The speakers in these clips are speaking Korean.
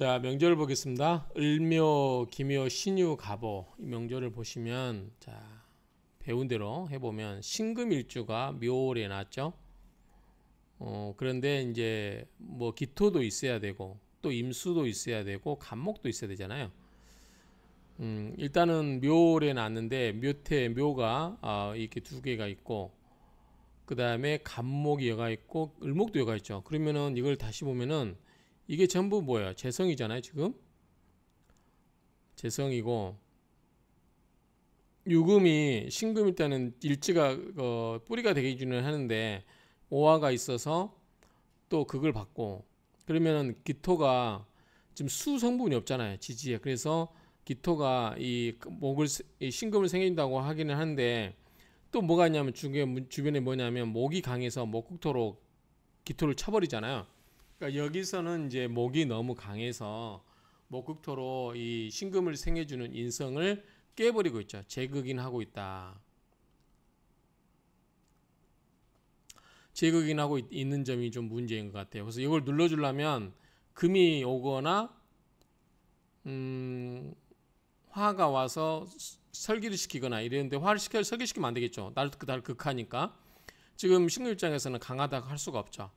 자 명절을 보겠습니다. 을묘, 기묘, 신유, 갑오 이 명절을 보시면 자 배운 대로 해보면 신금일주가 묘월에 났죠. 어, 그런데 이제 뭐 기토도 있어야 되고 또 임수도 있어야 되고 간목도 있어야 되잖아요. 음, 일단은 묘에 났는데 묘태 묘가 아, 이렇게 두 개가 있고 그 다음에 간목이 여가 있고 을목도 여가 있죠. 그러면은 이걸 다시 보면은 이게 전부 뭐예요? 재성이잖아요, 지금. 재성이고 유금이 신금일 때는 일지가 어, 뿌리가 되기 기준 하는데 오화가 있어서 또 그걸 받고 그러면은 기토가 지금 수 성분이 없잖아요 지지에 그래서 기토가 이 목을 이 신금을 생긴다고 하기는 하는데또 뭐가 있냐면 주변에 뭐냐면 목이 강해서 목국토로 기토를 쳐버리잖아요 그러니까 여기서는 이제 목이 너무 강해서 목극토로 이 신금을 생해주는 인성을 깨버리고 있죠. 제극인하고 있다. 제극인하고 있는 점이 좀 문제인 것 같아요. 그래서 이걸 눌러주려면 금이 오거나 음, 화가 와서 설기를 시키거나 이랬는데 화를 시켜 설기시키면 안 되겠죠. 날 그날 극하니까 지금 신금 입장에서는 강하다고 할 수가 없죠.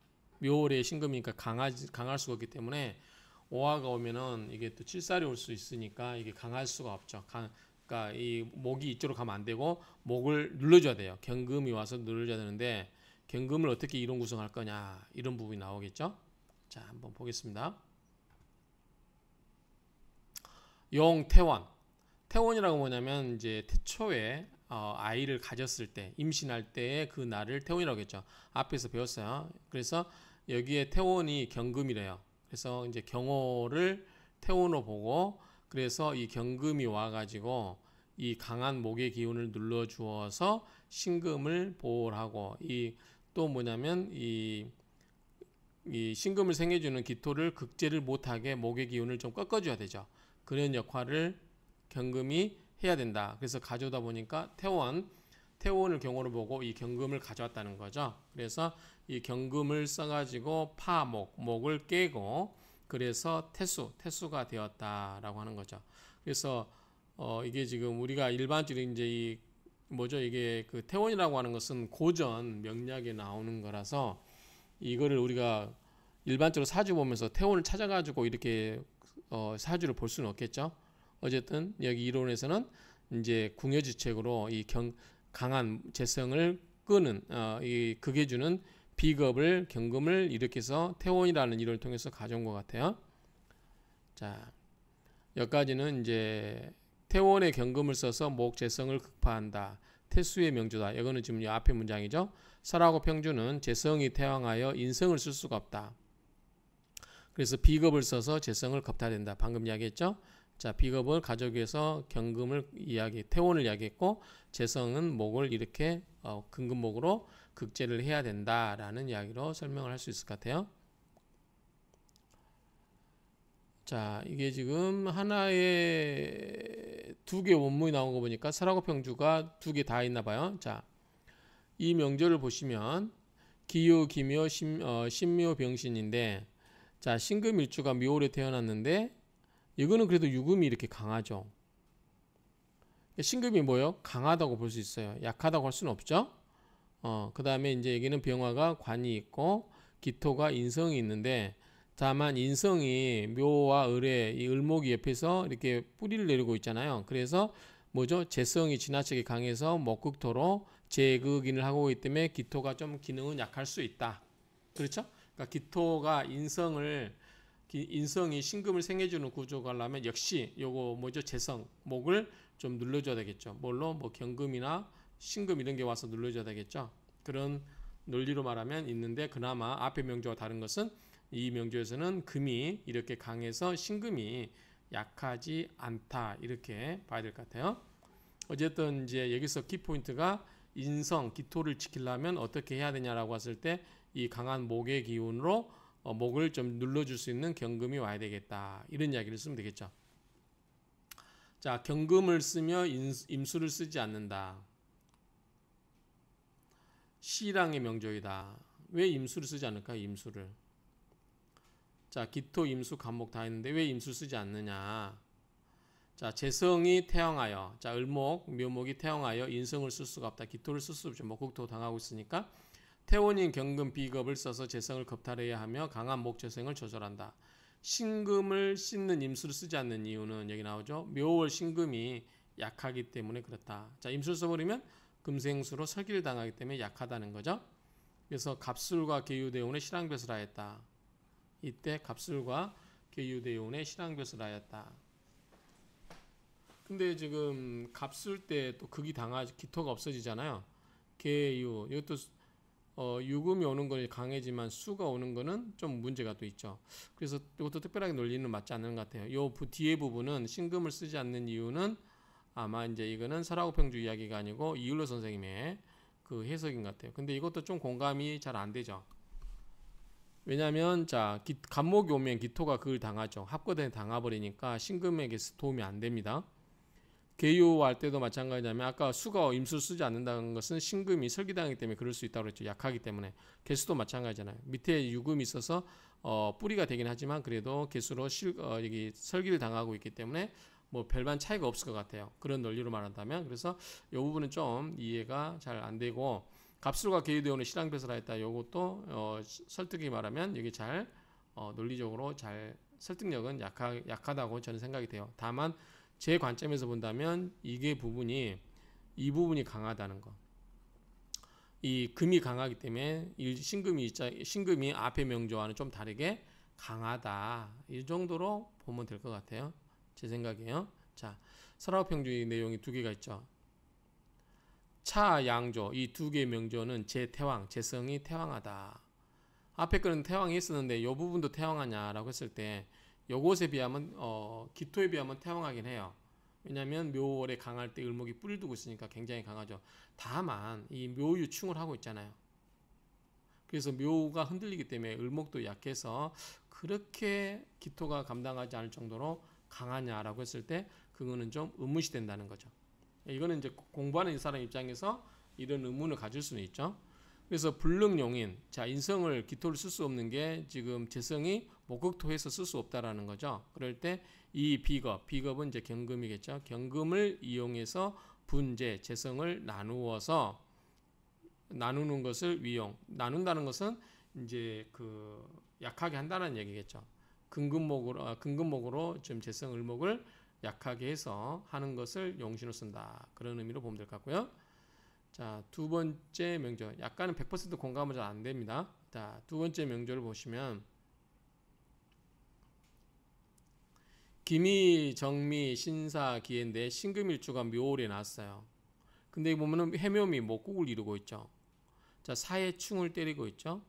묘월의 신금이니까 강하지, 강할 수가 없기 때문에 오화가 오면은 이게 또 칠살이 올 수 있으니까 이게 강할 수가 없죠. 강, 그러니까 이 목이 이쪽으로 가면 안 되고 목을 눌러줘야 돼요. 경금이 와서 눌러줘야 되는데 경금을 어떻게 이론 구성할 거냐 이런 부분이 나오겠죠. 자 한번 보겠습니다. 용 태원 태원이라고 뭐냐면 이제 태초에 어, 아이를 가졌을 때 임신할 때의 그 날을 태원이라고 했죠. 앞에서 배웠어요. 그래서 여기에 태원이 경금이래요. 그래서 이제 경호를 태원으로 보고 그래서 이 경금이 와가지고 이 강한 목의 기운을 눌러 주어서 신금을 보호하고 이 또 뭐냐면 이, 이 신금을 생겨주는 기토를 극제를 못하게 목의 기운을 좀 꺾어줘야 되죠. 그런 역할을 경금이 해야 된다. 그래서 가져다 보니까 태원 태원을 경우로 보고 이 경금을 가져왔다는 거죠. 그래서 이 경금을 써가지고 파목, 목을 깨고 그래서 태수, 태수가 되었다라고 하는 거죠. 그래서 어 이게 지금 우리가 일반적으로 이제 이 뭐죠 이게 그 태원이라고 하는 것은 고전 명략에 나오는 거라서 이거를 우리가 일반적으로 사주 보면서 태원을 찾아가지고 이렇게 어 사주를 볼 수는 없겠죠. 어쨌든 여기 이론에서는 이제 궁여지책으로 이경 강한 재성을 끄는 어, 이 그게 주는 비겁을 경금을 일으켜서 태원이라는 일을 통해서 가져온 것 같아요. 자 여기까지는 이제 태원의 경금을 써서 목재성을 극파한다. 태수의 명주다. 이거는 지금 이 앞에 문장이죠. 설하고 평주는 재성이 태왕하여 인성을 쓸 수가 없다. 그래서 비겁을 써서 재성을 겁탈된다. 방금 이야기했죠. 자, 비겁을 가족에서 경금을 이야기, 태원을 이야기했고 재성은 목을 이렇게 어, 근금목으로 극제를 해야 된다라는 이야기로 설명을 할 수 있을 것 같아요. 자, 이게 지금 하나의 두 개 원문이 나온 거 보니까 설하고 평주가 두 개 다 있나 봐요. 자, 이 명절을 보시면 기요, 기묘, 신, 어, 신묘, 병신인데 자, 신금일주가 묘월에 태어났는데 이거는 그래도 유금이 이렇게 강하죠. 그러니까 신금이 뭐요? 예 강하다고 볼 수 있어요. 약하다고 할 수는 없죠. 어, 그 다음에 이제 여기는 병화가 관이 있고 기토가 인성이 있는데 다만 인성이 묘와 을의 이 을목이 옆에서 이렇게 뿌리를 내리고 있잖아요. 그래서 뭐죠? 재성이 지나치게 강해서 목극토로 재극인을 하고 있기 때문에 기토가 좀 기능은 약할 수 있다. 그렇죠? 그러니까 기토가 인성을 인성이 신금을 생해주는 구조가 하려면 역시 요거 뭐죠 재성 목을 좀 눌러줘야 되겠죠 뭘로 뭐 경금이나 신금 이런 게 와서 눌러줘야 되겠죠 그런 논리로 말하면 있는데 그나마 앞의 명조와 다른 것은 이 명조에서는 금이 이렇게 강해서 신금이 약하지 않다 이렇게 봐야 될 것 같아요 어쨌든 이제 여기서 키포인트가 인성 기토를 지키려면 어떻게 해야 되냐라고 했을 때 이 강한 목의 기운으로 어, 목을 좀 눌러줄 수 있는 경금이 와야 되겠다. 이런 이야기를 쓰면 되겠죠. 자, 경금을 쓰며 임수를 쓰지 않는다. 시랑의 명조이다. 왜 임수를 쓰지 않을까? 임수를. 자, 기토, 임수, 간목 다 했는데 왜 임수 쓰지 않느냐? 자, 재성이 태양하여, 자, 을목, 묘목이 태양하여 인성을 쓸 수가 없다. 기토를 쓸 수 없죠. 목국토 당하고 있으니까. 태원인 경금 비겁을 써서 재성을 겁탈해야 하며 강한 목재생을 조절한다. 신금을 씻는 임수를 쓰지 않는 이유는 여기 나오죠. 묘월 신금이 약하기 때문에 그렇다. 자, 임수를 써버리면 금생수로 설기를 당하기 때문에 약하다는 거죠. 그래서 갑술과 계유대운의 실랑볕을 하였다. 이때 갑술과 계유대운의 실랑볕을 하였다. 근데 지금 갑술 때 또 극이 당하 기토가 없어지잖아요. 계유 이것도 어, 유금이 오는 건 강해지만 수가 오는 거는 좀 문제가 또 있죠. 그래서 이것도 특별하게 논리는 맞지 않는 것 같아요. 요 뒤에 부분은 신금을 쓰지 않는 이유는 아마 이제 이거는 설화우평주 이야기가 아니고 이율로 선생님의 그 해석인 것 같아요. 근데 이것도 좀 공감이 잘 안 되죠. 왜냐하면 자 기, 간목이 오면 기토가 그걸 당하죠. 합거된 당하버리니까 신금에게 도움이 안 됩니다. 개요할 때도 마찬가지냐면 아까 수가 임수를 쓰지 않는다는 것은 신금이 설기당하기 때문에 그럴 수 있다고 그랬죠. 약하기 때문에. 개수도 마찬가지잖아요. 밑에 유금이 있어서 어, 뿌리가 되긴 하지만 그래도 개수로 실, 어, 여기 설기를 당하고 있기 때문에 뭐 별반 차이가 없을 것 같아요. 그런 논리로 말한다면 그래서 이 부분은 좀 이해가 잘 안 되고 갑수가 개요되오는 실황배설하 했다. 요것도 어, 설득이 말하면 여기 잘 어, 논리적으로 잘 설득력은 약하, 약하다고 저는 생각이 돼요. 다만 제 관점에서 본다면 이게 부분이 이 부분이 강하다는 거. 이 금이 강하기 때문에 신금이 있자 신금이 앞의 명조와는 좀 다르게 강하다. 이 정도로 보면 될 것 같아요. 제 생각이에요. 자, 설화평주의 내용이 두 개가 있죠. 차, 양조 이 두 개의 명조는 제 태왕, 제 성이 태왕하다. 앞에 거는 태왕이 있었는데 이 부분도 태왕하냐라고 했을 때 요것에 비하면 어, 기토에 비하면 태왕하긴 해요. 왜냐하면 묘월에 강할 때 을목이 뿌리 두고 있으니까 굉장히 강하죠. 다만 이 묘유충을 하고 있잖아요. 그래서 묘가 흔들리기 때문에 을목도 약해서 그렇게 기토가 감당하지 않을 정도로 강하냐라고 했을 때 그거는 좀 의문시 된다는 거죠. 이거는 이제 공부하는 사람 입장에서 이런 의문을 가질 수는 있죠. 그래서 불능용인, 자 인성을 기토를 쓸 수 없는 게 지금 재성이 목극토에서 쓸 수 없다라는 거죠. 그럴 때 이 비겁, 비겁은 이제 경금이겠죠. 경금을 이용해서 분재, 재성을 나누어서 나누는 것을 위용, 나눈다는 것은 이제 그 약하게 한다는 얘기겠죠. 근근목으로 아, 근근목으로 지금 재성 을목을 약하게 해서 하는 것을 용신을 쓴다 그런 의미로 보면 될 것 같고요. 자, 두 번째 명절. 약간은 100% 공감은 잘안 됩니다. 자, 두 번째 명절을 보시면 기미, 정미, 신사, 기인데 신금일주가 묘월에 났어요. 근데 보면은 해묘미 목국을 뭐 이루고 있죠. 자, 사해 충을 때리고 있죠.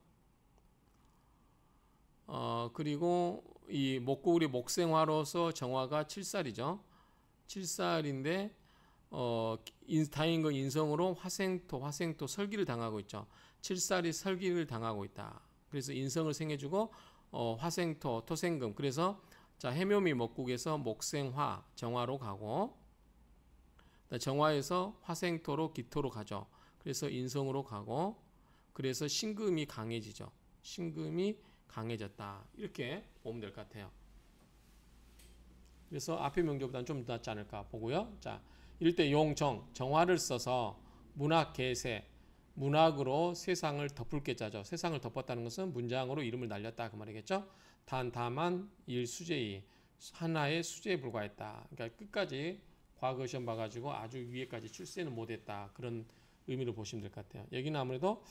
어, 그리고 이목국이 목생화로서 정화가 칠살이죠칠살인데 어, 인, 다인과 인성으로 화생토, 화생토 설기를 당하고 있죠. 칠살이 설기를 당하고 있다. 그래서 인성을 생해주고 어, 화생토, 토생금. 그래서 자 해묘미 목국에서 목생화, 정화로 가고 정화에서 화생토로 기토로 가죠. 그래서 인성으로 가고 그래서 신금이 강해지죠. 신금이 강해졌다. 이렇게 보면 될 것 같아요. 그래서 앞의 명조보다는좀 낫지 않을까 보고요. 자. 일대 용정, 정화를 써서 문학 개세, 문학으로 세상을 덮을 게자죠. 세상을 덮었다는 것은 문장으로 이름을 날렸다 그 말이겠죠. 단 다만 일 수제이 하나의 수제에 불과했다. 그러니까 끝까지 과거 시험 봐가지고 아주 위에까지 출세는 못했다 그런 의미로 보시면 될 것 같아요. 여기는 아무래도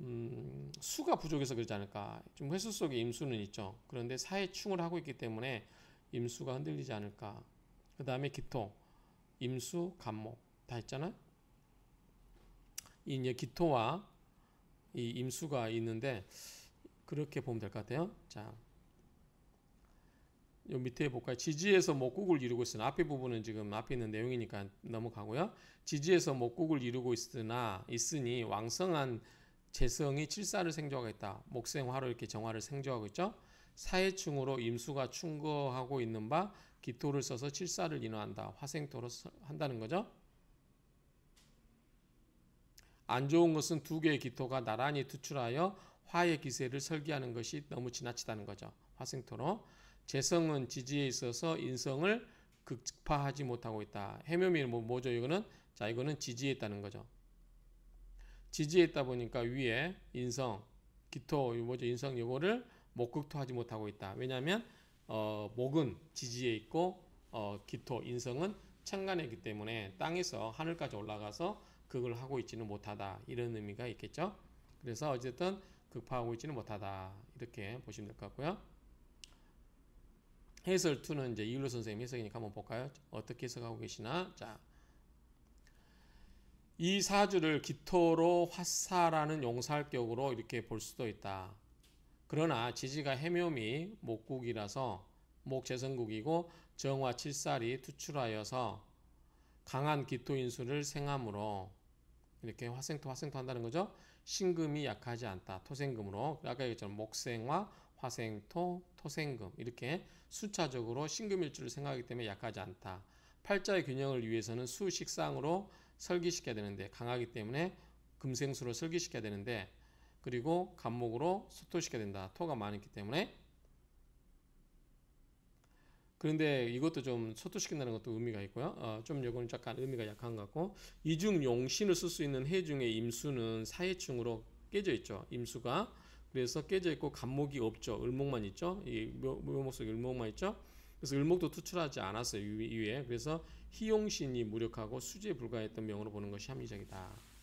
음, 수가 부족해서 그러지 않을까. 좀 횟수 속에 임수는 있죠. 그런데 사회충을 하고 있기 때문에 임수가 흔들리지 않을까. 그 다음에 기토. 임수, 감목다했잖아요 이제 기토와 이 임수가 있는데 그렇게 보면 될 것 같아요. 자, 요 밑에 볼까요? 지지에서 목국을 이루고 있으나 앞에 부분은 지금 앞에 있는 내용이니까 넘어가고요. 지지에서 목국을 이루고 있으나 있으니 왕성한 재성이 칠사를 생조하고 있다. 목생화로 이렇게 정화를 생조하고 있죠. 사해충으로 임수가 충거하고 있는 바 기토를 써서 칠사를 인화한다. 화생토로 한다는 거죠. 안 좋은 것은 두 개의 기토가 나란히 투출하여 화의 기세를 설계하는 것이 너무 지나치다는 거죠. 화생토로 재성은 지지에 있어서 인성을 극파하지 못하고 있다. 해묘미는 뭐, 죠 이거는 자 이거는 지지했다는 거죠. 지지했다 보니까 위에 인성 기토 뭐죠 인성 이거를 목극토하지 못하고 있다. 왜냐하면 어, 목은 지지에 있고 어, 기토 인성은 천간에 있기 때문에 땅에서 하늘까지 올라가서 그걸 하고 있지는 못하다 이런 의미가 있겠죠. 그래서 어쨌든 극파하고 있지는 못하다 이렇게 보시면 될 것 같고요. 해설 2는 이제 이율로 선생님 해석이니까 한번 볼까요? 어떻게 해석하고 계시나? 자, 이 사주를 기토로 화사라는 용살격으로 사 이렇게 볼 수도 있다. 그러나 지지가 해묘미 목국이라서 목재성국이고 정화 칠살이 투출하여서 강한 기토인수를 생함으로 이렇게 화생토 화생토 한다는 거죠. 신금이 약하지 않다. 토생금으로 아까 얘기했잖아요. 목생화 화생토 토생금 이렇게 수차적으로 신금일주를 생각하기 때문에 약하지 않다. 팔자의 균형을 위해서는 수식상으로 설기시켜야 되는데 강하기 때문에 금생수로 설기시켜야 되는데 그리고 간목으로 소토시켜야 된다. 토가 많기 때문에. 그런데 이것도 좀 소토시킨다는 것도 의미가 있고요. 어, 좀 요거는 약간 의미가 약한 것 같고 이중 용신을 쓸 수 있는 해중의 임수는 사해충으로 깨져 있죠. 임수가 그래서 깨져 있고 간목이 없죠. 을목만 있죠. 이 묘목 속에 을목만 있죠. 그래서 을목도 투출하지 않았어요. 이외에 그래서 희용신이 무력하고 수지에 불과했던 명으로 보는 것이 합리적이다.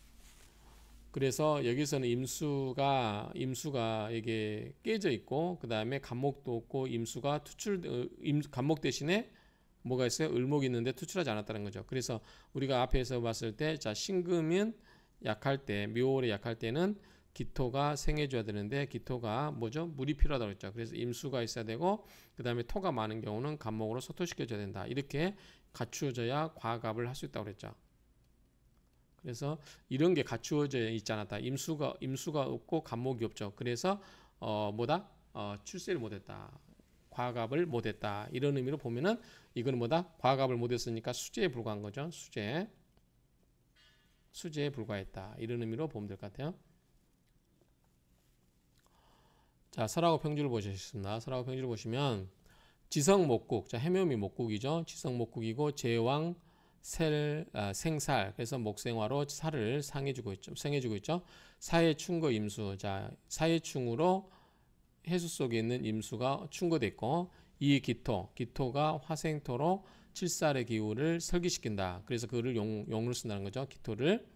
그래서 여기서는 임수가 임수가 이게 깨져 있고 그 다음에 간목도 없고 임수가 투출 어, 임, 간목 대신에 뭐가 있어요? 을목이 있는데 투출하지 않았다는 거죠. 그래서 우리가 앞에서 봤을 때자 신금은 약할 때 묘월에 약할 때는 기토가 생해줘야 되는데 기토가 뭐죠? 물이 필요하다고 했죠. 그래서 임수가 있어야 되고 그 다음에 토가 많은 경우는 간목으로 소토시켜줘야 된다. 이렇게 갖추어져야 과갑을 할 수 있다고 그랬죠. 그래서 이런 게 갖추어져 있지 않았다. 임수가 임수가 없고 감목이 없죠. 그래서 어 뭐다 어, 출세를 못했다. 과갑을 못했다. 이런 의미로 보면은 이건 뭐다 과갑을 못했으니까 수재에 불과한 거죠. 수재 수재에 불과했다. 이런 의미로 보면 될 것 같아요. 자 설하고 평주를 보시습니다 설하고 평주를 보시면 지성 목국, 자 해묘미 목국이죠. 지성 목국이고 제왕 셀 아, 생살 그래서 목생화로 살을 상해주고 있죠. 생해주고 있죠. 사해 충거 임수 자 사해 충으로 해수 속에 있는 임수가 충거돼 고이 기토 기토가 화생토로 칠살의 기후를 설기시킨다. 그래서 그를 용, 용으로 쓴다는 거죠. 기토를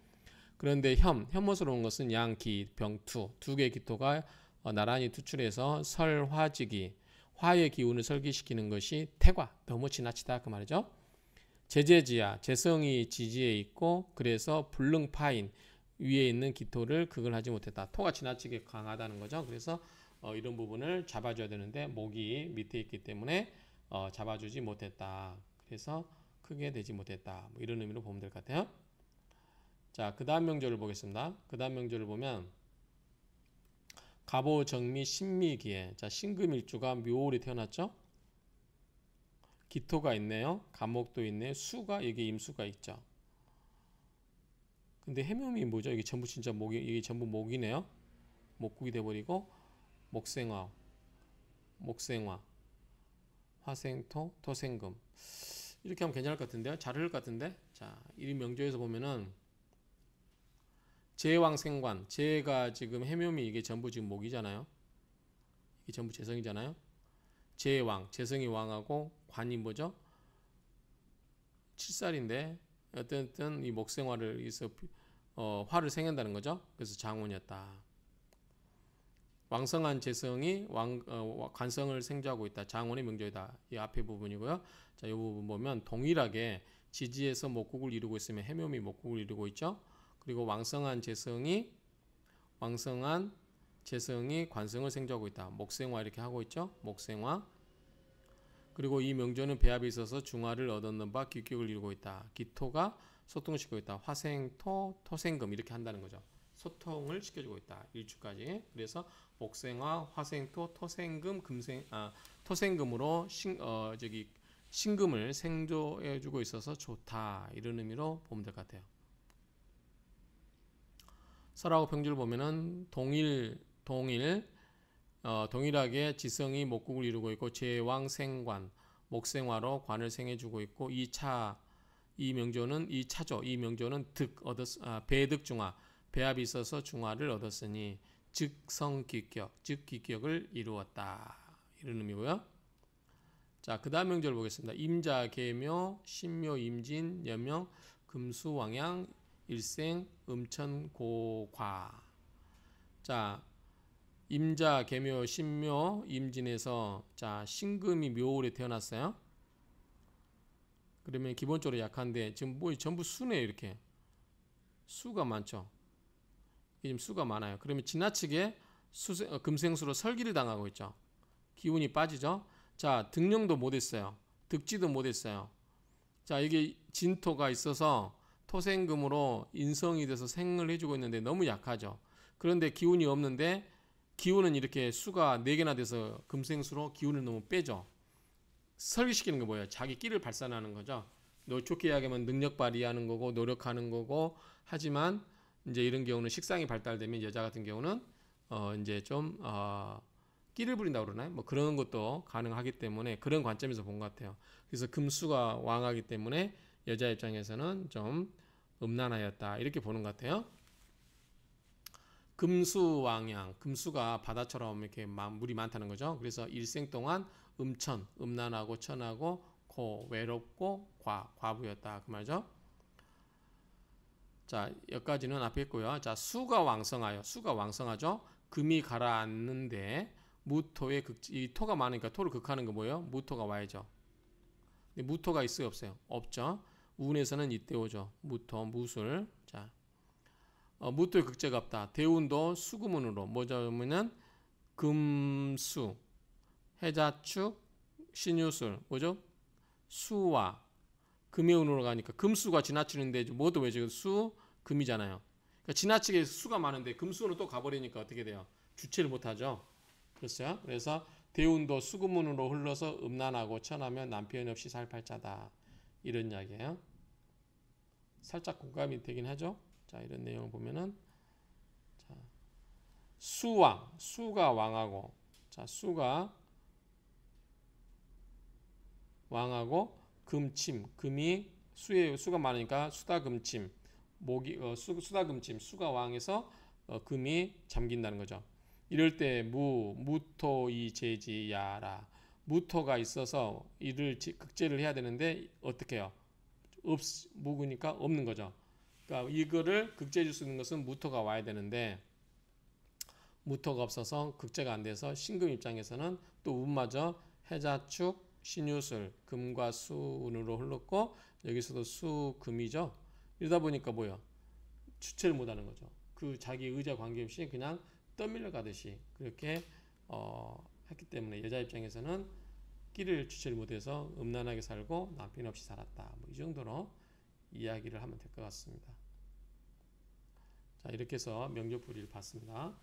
그런데 혐 혐옷으로 온 것은 양기 병투 두 개의 기토가 어, 나란히 투출해서 설화지기 화의 기운을 설기시키는 것이 태과 너무 지나치다 그 말이죠. 제재지야, 재성이 지지에 있고 그래서 불능파인 위에 있는 기토를 극을 하지 못했다. 토가 지나치게 강하다는 거죠. 그래서 어, 이런 부분을 잡아줘야 되는데 목이 밑에 있기 때문에 어, 잡아주지 못했다. 그래서 크게 되지 못했다. 뭐 이런 의미로 보면 될 것 같아요. 자, 그 다음 명절을 보겠습니다. 그 다음 명절을 보면 갑오 정미 신미기에 자 신금일주가 묘월이 태어났죠. 기토가 있네요. 감옥도 있네. 수가 여기 임수가 있죠. 근데 해묘이 뭐죠? 이게 전부 진짜 목이 이게 전부 목이네요. 목국이 돼 버리고 목생화 목생화 화생토 토생금 이렇게 하면 괜찮을 것 같은데요. 잘 흐를 것 같은데. 자, 이 명조에서 보면은 제왕생관, 제가 지금 해묘미 이게 전부 지금 목이잖아요. 이게 전부 재성이잖아요. 제왕, 재성이 왕하고 관이 뭐죠? 칠살인데 어쨌든 이 목생화를 어 화를 생긴다는 거죠. 그래서 장원이었다. 왕성한 재성이 왕, 어, 관성을 생자하고 있다. 장원의 명절이다. 이 앞에 부분이고요. 자, 이 부분 보면 동일하게 지지에서 목국을 이루고 있으면 해묘미 목국을 이루고 있죠. 그리고 왕성한 재성이 왕성한 재성이 관성을 생자하고 있다. 목생화 이렇게 하고 있죠. 목생화 그리고 이 명조는 배합에 있어서 중화를 얻었는 바규격을 이루고 있다. 기토가 소통을 시키고 있다. 화생토, 토생금 이렇게 한다는 거죠. 소통을 시켜주고 있다. 일주까지. 그래서 목생화, 화생토, 토생금, 금생, 아, 토생금으로 신, 어, 저기 신금을 생조해주고 있어서 좋다. 이런 의미로 보면 될 것 같아요. 설하고 평주를 보면은 동일, 동일, 어, 동일하게 지성이 목국을 이루고 있고 제왕 생관 목생화로 관을 생해주고 있고 이차 이 명조는 이 차죠. 이 명조는 득 얻었 아, 배득 중화 배합이 있어서 중화를 얻었으니 즉성기격 즉기격을 이루었다 이런 의미고요. 자 그다음 명절 보겠습니다. 임자 계묘 신묘 임진 여명 금수 왕양 일생 음천 고과 자 임자, 개묘, 신묘, 임진에서 자 신금이 묘월에 태어났어요. 그러면 기본적으로 약한데 지금 뭐 전부 수네 이렇게 수가 많죠. 지금 수가 많아요. 그러면 지나치게 수세, 어, 금생수로 설기를 당하고 있죠. 기운이 빠지죠. 자 등령도 못했어요. 득지도 못했어요. 자 이게 진토가 있어서 토생금으로 인성이 돼서 생을 해주고 있는데 너무 약하죠. 그런데 기운이 없는데 기운은 이렇게 수가 4개나 돼서 금생수로 기운을 너무 빼죠. 설계시키는 게 뭐예요? 자기 끼를 발산하는 거죠. 너 좋게 이야기하면 능력 발휘하는 거고 노력하는 거고 하지만 이제 이런 경우는 식상이 발달되면 여자 같은 경우는 어 이제 좀 어, 끼를 부린다 그러나요? 뭐 그런 것도 가능하기 때문에 그런 관점에서 본 것 같아요. 그래서 금수가 왕하기 때문에 여자 입장에서는 좀 음란하였다 이렇게 보는 것 같아요. 금수왕양, 금수가 바다처럼 이렇게 물이 많다는 거죠. 그래서 일생 동안 음천, 음란하고 천하고 고, 외롭고 과, 과부였다. 그말죠 자, 여기까지는 앞에 있고요. 자, 수가 왕성하여, 수가 왕성하죠. 금이 가라앉는데 무토의 극, 이 토가 많으니까 토를 극하는 거 뭐예요? 무토가 와야죠. 무토가 있어요, 없어요? 없죠. 운에서는 이때 오죠. 무토, 무술. 자, 어, 무토의 극제없다 대운도 수금운으로 뭐냐면 은 금수, 해자축, 신유술 뭐죠? 수와 금의 운으로 가니까 금수가 지나치는데 모두 왜 지금 수 금이잖아요. 그러니까 지나치게 수가 많은데 금수는 또 가버리니까 어떻게 돼요? 주체를 못하죠. 그렇요 그래서 대운도 수금운으로 흘러서 음란하고 천하면 남편 없이 살팔자다. 이런 이야기예요. 살짝 공감이 되긴 하죠. 자 이런 내용을 보면은 자, 수왕 수가 왕하고 자 수가 왕하고 금침 금이 수의 수가 많으니까 수다 금침 목이 어, 수, 수다 금침 수가 왕에서 어, 금이 잠긴다는 거죠. 이럴 때 무, 무토, 이, 제지, 야라. 무토가 있어서 이를 극제를 해야 되는데 어떻게 해요? 없, 묵으니까 없는 거죠. 그러니까 이거를 극제해줄 수 있는 것은 무토가 와야 되는데 무토가 없어서 극제가 안 돼서 신금 입장에서는 또 운마저 해자축 신유술 금과 수운으로 흘렀고 여기서도 수금이죠. 이러다 보니까 뭐야 주체를 못하는 거죠. 그 자기 의자 관계없이 그냥 떠밀려 가듯이 그렇게 어, 했기 때문에 여자 입장에서는 끼를 주체를 못해서 음란하게 살고 남편 없이 살았다. 뭐 이 정도로 이야기를 하면 될 것 같습니다. 자, 이렇게 해서 명료풀리를 봤습니다.